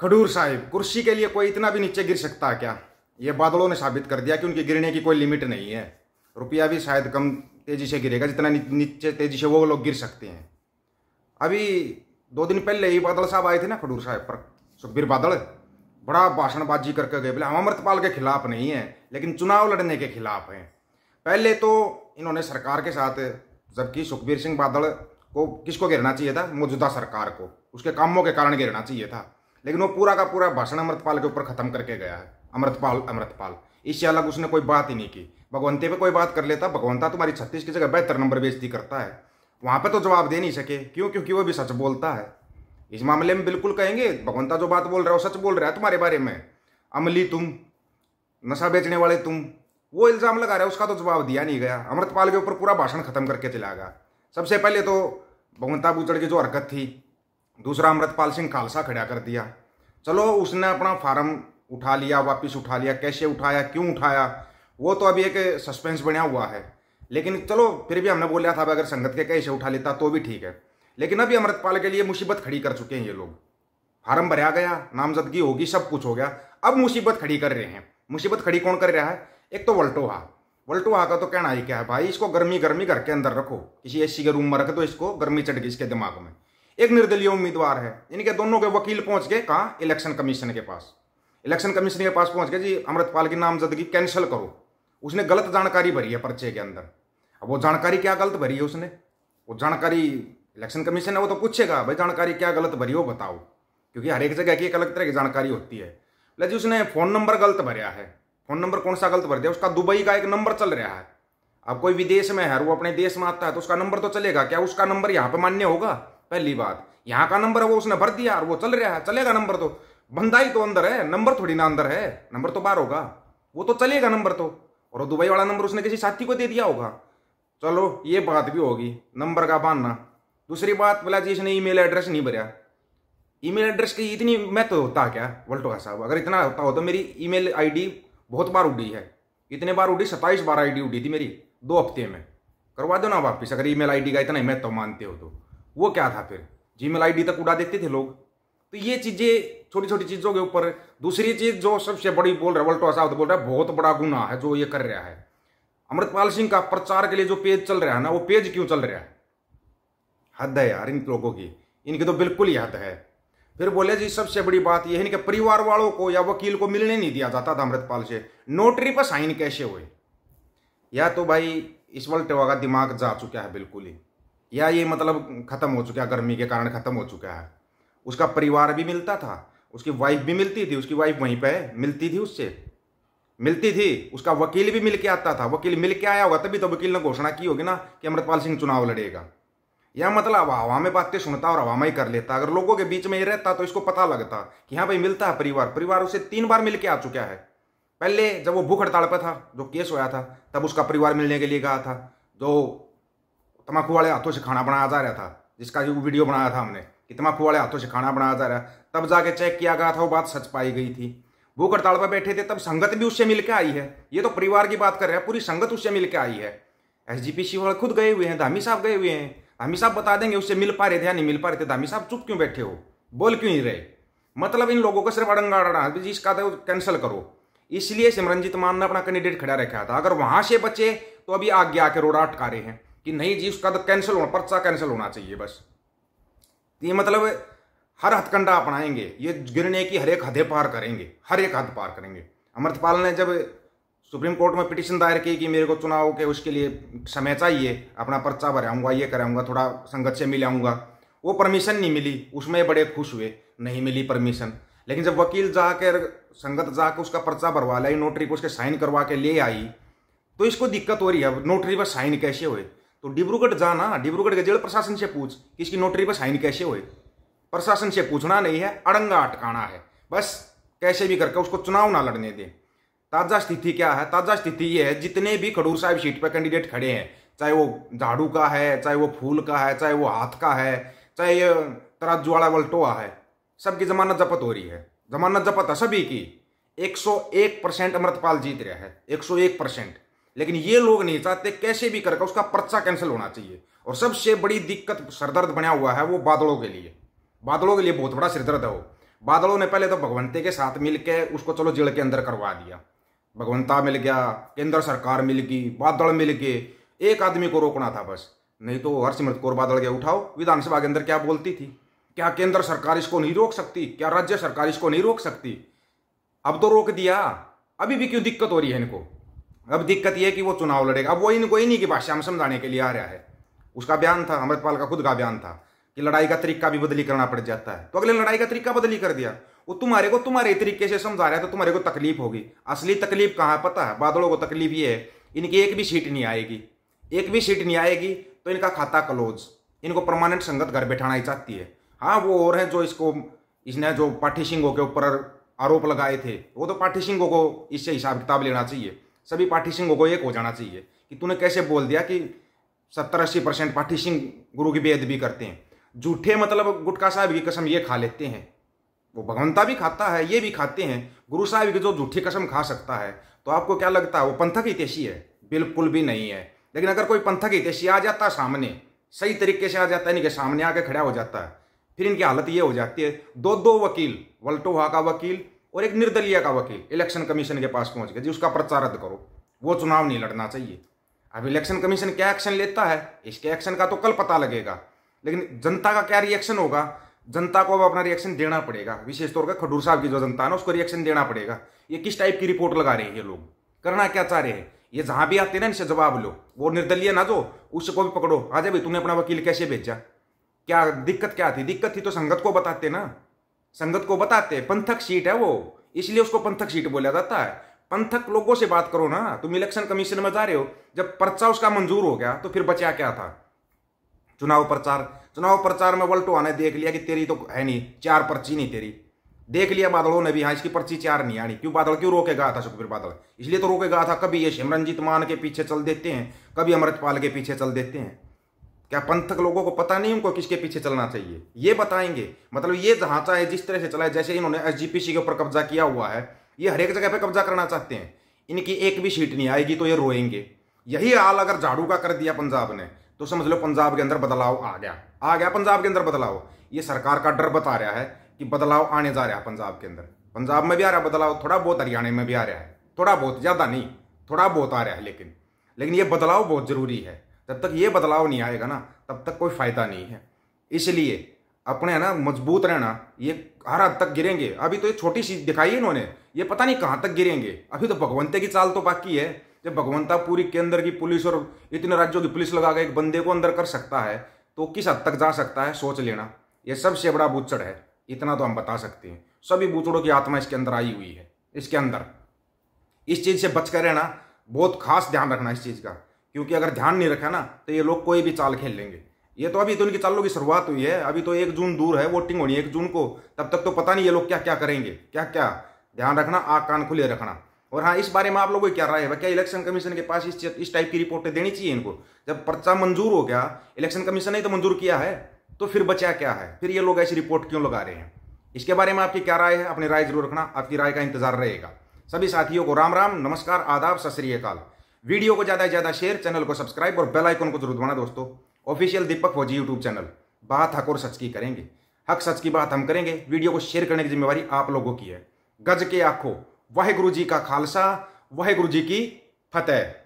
खडूर साहिब कुर्सी के लिए कोई इतना भी नीचे गिर सकता है क्या ये बादलों ने साबित कर दिया कि उनके गिरने की कोई लिमिट नहीं है रुपया भी शायद कम तेज़ी से गिरेगा जितना नीचे तेज़ी से वो लोग गिर सकते हैं अभी दो दिन पहले ही बादल साहब आए थे ना खडूर साहब पर सुखबीर बादल बड़ा भाषणबाजी करके गए बोले हम अमृतपाल के खिलाफ नहीं है लेकिन चुनाव लड़ने के खिलाफ हैं पहले तो इन्होंने सरकार के साथ जबकि सुखबीर सिंह बादल को किसको घेरना चाहिए था मौजूदा सरकार को उसके कामों के कारण घेरना चाहिए था लेकिन वो पूरा का पूरा भाषण अमृतपाल के ऊपर खत्म करके गया है अमृतपाल अमृतपाल इससे अलग उसने कोई बात ही नहीं की भगवंते पे कोई बात कर लेता भगवंता तुम्हारी छत्तीस की जगह बेहतर नंबर बेजती करता है वहाँ पे तो जवाब दे नहीं सके क्यों क्योंकि वो भी सच बोलता है इस मामले में बिल्कुल कहेंगे भगवंता जो बात बोल रहा है वो सच बोल रहा है तुम्हारे बारे में अमली तुम नशा बेचने वाले तुम वो इल्ज़ाम लगा रहे उसका तो जवाब दिया नहीं गया अमृतपाल के ऊपर पूरा भाषण खत्म करके चला गया सबसे पहले तो भगवंता बूचड़ की जो हरकत थी दूसरा अमृतपाल सिंह खालसा खड़ा कर दिया चलो उसने अपना फार्म उठा लिया वापस उठा लिया कैसे उठाया क्यों उठाया वो तो अभी एक सस्पेंस बना हुआ है लेकिन चलो फिर भी हमने बोला था अगर संगत के कैसे उठा लेता तो भी ठीक है लेकिन अभी अमृतपाल के लिए मुसीबत खड़ी कर चुके हैं ये लोग फार्म भरा गया नामजदगी होगी सब कुछ हो गया अब मुसीबत खड़ी कर रहे हैं मुसीबत खड़ी कौन कर रहा है एक तो वल्टोहा वल्टोहा का तो कहना ही क्या है भाई इसको गर्मी गर्मी घर के अंदर रखो किसी एसी के रूम में रख दो इसको गर्मी चढ़ गई इसके दिमाग में एक निर्दलीय उम्मीदवार है इनके दोनों के वकील पहुंच गए कहा इलेक्शन कमीशन के पास इलेक्शन कमीशन के पास पहुंच गए जी अमृतपाल की नामजदगी कैंसिल करो उसने गलत जानकारी भरी है पर्चे के अंदर अब वो जानकारी क्या गलत भरी है उसने वो जानकारी इलेक्शन कमीशन है वो तो पूछेगा भाई जानकारी क्या गलत भरी हो बताओ क्योंकि हर एक जगह की एक अलग तरह की जानकारी होती है बोले जी उसने फ़ोन नंबर गलत भरा है फ़ोन नंबर कौन सा गलत भर दिया उसका दुबई का एक नंबर चल रहा है अब कोई विदेश में है वो अपने देश में आता है तो उसका नंबर तो चलेगा क्या उसका नंबर यहाँ पे मान्य होगा पहली बात यहाँ का नंबर है वो उसने भर दिया और वो चल रहा है चलेगा नंबर तो बंदा ही तो अंदर है नंबर थोड़ी ना अंदर है नंबर तो बाहर होगा वो तो चलेगा नंबर तो और दुबई वाला नंबर उसने किसी साथी को दे दिया होगा चलो ये बात भी होगी नंबर का बांधना दूसरी बात बोला जी इसने ईमेल एड्रेस नहीं भरा ईमेल एड्रेस की इतनी मैं तो होता क्या का साहब अगर इतना होता हो तो मेरी ईमेल आईडी बहुत बार उड़ी है इतने बार उड़ी सत्ताईस बार आईडी उड़ी थी मेरी दो हफ्ते में करवा दो ना वापस अगर ईमेल आईडी का इतना ही मैं तो मानते हो तो वो क्या था फिर जीमेल आईडी तक उड़ा देते थे लोग तो ये चीज़ें छोटी छोटी चीज़ों के ऊपर दूसरी चीज़ जो सबसे बड़ी बोल रहा है वल्टो बोल रहा है बहुत बड़ा गुना है जो ये कर रहा है अमृतपाल सिंह का प्रचार के लिए जो पेज चल रहा है ना वो पेज क्यों चल रहा है हद है यार इन लोगों की इनकी तो बिल्कुल ही हद है फिर बोले जी सबसे बड़ी बात यह इनके परिवार वालों को या वकील को मिलने नहीं दिया जाता था अमृतपाल से नोटरी पर साइन कैसे हुए या तो भाई इस वल्टवा का दिमाग जा चुका है बिल्कुल ही या ये मतलब ख़त्म हो चुका गर्मी के कारण ख़त्म हो चुका है उसका परिवार भी मिलता था उसकी वाइफ भी मिलती थी उसकी वाइफ वहीं पर मिलती थी उससे मिलती थी उसका वकील भी मिल के आता था वकील मिल के आया होगा तभी तो वकील ने घोषणा की होगी ना कि अमृतपाल सिंह चुनाव लड़ेगा यह मतलब हवा में बातें सुनता और हवा में ही कर लेता अगर लोगों के बीच में ही रहता तो इसको पता लगता कि हाँ भाई मिलता है परिवार परिवार उसे तीन बार मिल के आ चुका है पहले जब वो भूख हड़ताल पर था जो केस होया था तब उसका परिवार मिलने के लिए कहा था जो तम्बाकू वाले हाथों से खाना बनाया जा रहा था जिसका जो वीडियो बनाया था हमने कि तम्बाकू वाले हाथों से खाना बनाया जा रहा है तब जाके चेक किया गया था वो बात सच पाई गई थी वो करताल पर बैठे थे तब संगत भी उससे मिलकर आई है ये तो परिवार की बात कर रहे हैं पूरी संगत उससे मिलकर आई है एस जी पी वाले खुद गए हुए हैं धामी साहब गए हुए हैं धामी साहब बता देंगे उससे मिल पा रहे थे या नहीं मिल पा रहे थे धामी साहब चुप क्यों बैठे हो बोल क्यों नहीं रहे मतलब इन लोगों को सिर्फ अड़ंगा जिसका था कैंसिल करो इसलिए सिमरनजीत मान ने अपना कैंडिडेट खड़ा रखा था अगर वहां से बचे तो अभी आगे आके रोड़ा अटका रहे हैं कि नहीं जी उसका तो कैंसिल होना पर्चा कैंसिल होना चाहिए बस तो ये मतलब हर हथकंडा अपनाएंगे ये गिरने की हर एक हदे पार करेंगे हर एक हद पार करेंगे अमृतपाल ने जब सुप्रीम कोर्ट में पिटिशन दायर की कि मेरे को चुनाव के उसके लिए समय चाहिए अपना पर्चा भराऊंगा ये कराऊंगा थोड़ा संगत से मिलाऊंगा वो परमिशन नहीं मिली उसमें बड़े खुश हुए नहीं मिली परमिशन लेकिन जब वकील जाकर संगत जाकर उसका पर्चा भरवा लाई नोटरी को उसके साइन करवा के ले आई तो इसको दिक्कत हो रही है अब नोटरी पर साइन कैसे हुए तो डिब्रूगढ़ जाना डिब्रूगढ़ के जेल प्रशासन से पूछ कि इसकी नोटरी पर साइन कैसे हुए प्रशासन से पूछना नहीं है अड़ंगा अटकाना है बस कैसे भी करके उसको चुनाव ना लड़ने दें ताज़ा स्थिति क्या है ताज़ा स्थिति ये है जितने भी खडूर साहिब सीट पर कैंडिडेट खड़े हैं चाहे वो झाड़ू का है चाहे वो फूल का है चाहे वो हाथ का है चाहे ये तराजू वाला वल्टोआ है सबकी जमानत जपत हो रही है जमानत जपत है सभी की 101 परसेंट अमृतपाल जीत रहा है 101 परसेंट लेकिन ये लोग नहीं चाहते कैसे भी करके उसका पर्चा कैंसिल होना चाहिए और सबसे बड़ी दिक्कत सरदर्द बना हुआ है वो बादलों के लिए बादलों के लिए बहुत बड़ा सिरदर्द है वो बादलों ने पहले तो भगवंते के साथ मिल के उसको चलो जेल के अंदर करवा दिया भगवंता मिल गया केंद्र सरकार मिल गई बादल मिल गए एक आदमी को रोकना था बस नहीं तो हरसिमरत कौर बादल के उठाओ विधानसभा के अंदर क्या बोलती थी क्या केंद्र सरकार इसको नहीं रोक सकती क्या राज्य सरकार इसको नहीं रोक सकती अब तो रोक दिया अभी भी क्यों दिक्कत हो रही है इनको अब दिक्कत यह कि वो चुनाव लड़ेगा अब वो इनको इन्हीं की भाषा में समझाने के लिए आ रहा है उसका बयान था अमृतपाल का खुद का बयान था कि लड़ाई का तरीका भी बदली करना पड़ जाता है तो अगले लड़ाई का तरीका बदली कर दिया वो तुम्हारे को तुम्हारे तरीके से समझा रहा है तो तुम्हारे को तकलीफ होगी असली तकलीफ कहाँ पता है बादलों को तकलीफ ये है इनकी एक भी सीट नहीं आएगी एक भी सीट नहीं आएगी तो इनका खाता क्लोज इनको परमानेंट संगत घर बैठाना ही चाहती है हाँ वो और हैं जो इसको इसने जो पाठी सिंह के ऊपर आरोप लगाए थे वो तो पाठी सिंह को इससे हिसाब किताब लेना चाहिए सभी पाठी सिंहों को एक हो जाना चाहिए कि तूने कैसे बोल दिया कि सत्तर अस्सी परसेंट पाठी सिंह गुरु की भी करते हैं झूठे मतलब गुटका साहब की कसम ये खा लेते हैं वो भगवंता भी खाता है ये भी खाते हैं गुरु साहब की जो झूठी कसम खा सकता है तो आपको क्या लगता है वो पंथक हितेशी है बिल्कुल भी नहीं है लेकिन अगर कोई पंथक हितेशी आ जाता सामने सही तरीके से आ जाता है इनके सामने आके खड़ा हो जाता है फिर इनकी हालत ये हो जाती है दो दो वकील वल्टोहा का वकील और एक निर्दलीय का वकील इलेक्शन कमीशन के पास पहुंच गया जी उसका प्रचार रद्द करो वो चुनाव नहीं लड़ना चाहिए अब इलेक्शन कमीशन क्या एक्शन लेता है इसके एक्शन का तो कल पता लगेगा लेकिन जनता का क्या रिएक्शन होगा जनता को अब अपना रिएक्शन देना पड़ेगा विशेष तौर पर खडूर साहब की जो जनता है ना उसको रिएक्शन देना पड़ेगा ये किस टाइप की रिपोर्ट लगा रहे हैं ये लोग करना क्या चाह रहे हैं ये जहां भी आते ना इनसे जवाब लो वो निर्दलीय ना जो उसको भी पकड़ो आ जाए भाई तुमने अपना वकील कैसे भेजा क्या दिक्कत क्या थी दिक्कत थी तो संगत को बताते ना संगत को बताते हैं पंथक सीट है वो इसलिए उसको पंथक सीट बोला जाता है पंथक लोगों से बात करो ना तुम इलेक्शन कमीशन में जा रहे हो जब पर्चा उसका मंजूर हो गया तो फिर बचा क्या था चुनाव प्रचार चुनाव प्रचार में वल्टो आने देख लिया कि तेरी तो है नहीं चार पर्ची नहीं तेरी देख लिया बादलों ने भी हाँ इसकी पर्ची चार नहीं आनी क्यों बादल क्यों रोके गया था सुखबीर बादल इसलिए तो रोके गया था कभी ये सिमरनजीत मान के पीछे चल देते हैं कभी अमृतपाल के पीछे चल देते हैं क्या पंथक लोगों को पता नहीं उनको किसके पीछे चलना चाहिए ये बताएंगे मतलब ये जहां चाहे जिस तरह से चला है जैसे इन्होंने एस के ऊपर कब्जा किया हुआ है ये हर एक जगह पर कब्जा करना चाहते हैं इनकी एक भी सीट नहीं आएगी तो ये रोएंगे यही हाल अगर झाड़ू का कर दिया पंजाब ने तो समझ लो पंजाब के अंदर बदलाव आ गया आ गया पंजाब के अंदर बदलाव ये सरकार का डर बता रहा है कि बदलाव आने जा रहा है पंजाब के अंदर पंजाब में भी आ रहा है बदलाव थोड़ा बहुत हरियाणा में भी आ रहा है थोड़ा बहुत ज़्यादा नहीं थोड़ा बहुत आ रहा है लेकिन लेकिन ये बदलाव बहुत ज़रूरी है जब तक ये बदलाव नहीं आएगा ना तब तक कोई फ़ायदा नहीं है इसलिए अपने ना मजबूत रहना ये हर हद तक गिरेंगे अभी तो ये छोटी सी दिखाई इन्होंने ये पता नहीं कहाँ तक गिरेंगे अभी तो भगवंते की चाल तो बाकी है जब भगवंता पूरी केंद्र की पुलिस और इतने राज्यों की पुलिस लगा के एक बंदे को अंदर कर सकता है तो किस हद तक जा सकता है सोच लेना ये सबसे बड़ा बूचड़ है इतना तो हम बता सकते हैं सभी बूचड़ों की आत्मा इसके अंदर आई हुई है इसके अंदर इस चीज़ से बच कर रहना बहुत खास ध्यान रखना इस चीज़ का क्योंकि अगर ध्यान नहीं रखा ना तो ये लोग कोई भी चाल खेल लेंगे ये तो अभी तो इनकी चालों की शुरुआत हुई है अभी तो एक जून दूर है वोटिंग होनी है एक जून को तब तक तो पता नहीं ये लोग क्या क्या करेंगे क्या क्या ध्यान रखना आग कान खुले रखना और हाँ इस बारे में आप लोगों की क्या राय है क्या इलेक्शन कमीशन के पास इस इस टाइप की रिपोर्टें देनी चाहिए इनको जब पर्चा मंजूर हो गया इलेक्शन कमीशन ने तो मंजूर किया है तो फिर बचा क्या है फिर ये लोग ऐसी रिपोर्ट क्यों लगा रहे हैं इसके बारे में आपकी क्या राय है अपनी राय जरूर रखना आपकी राय का इंतजार रहेगा सभी साथियों को राम राम नमस्कार आदाब सत श्रीकाल वीडियो को ज़्यादा से ज़्यादा शेयर चैनल को सब्सक्राइब और बेल आइकन को जरूर दबाना दोस्तों ऑफिशियल दीपक फौजी यूट्यूब चैनल बात हक और सच की करेंगे हक सच की बात हम करेंगे वीडियो को शेयर करने की जिम्मेवारी आप लोगों की है गज के आंखों वाहे गुरु जी का खालसा वाहे गुरु जी की फतेह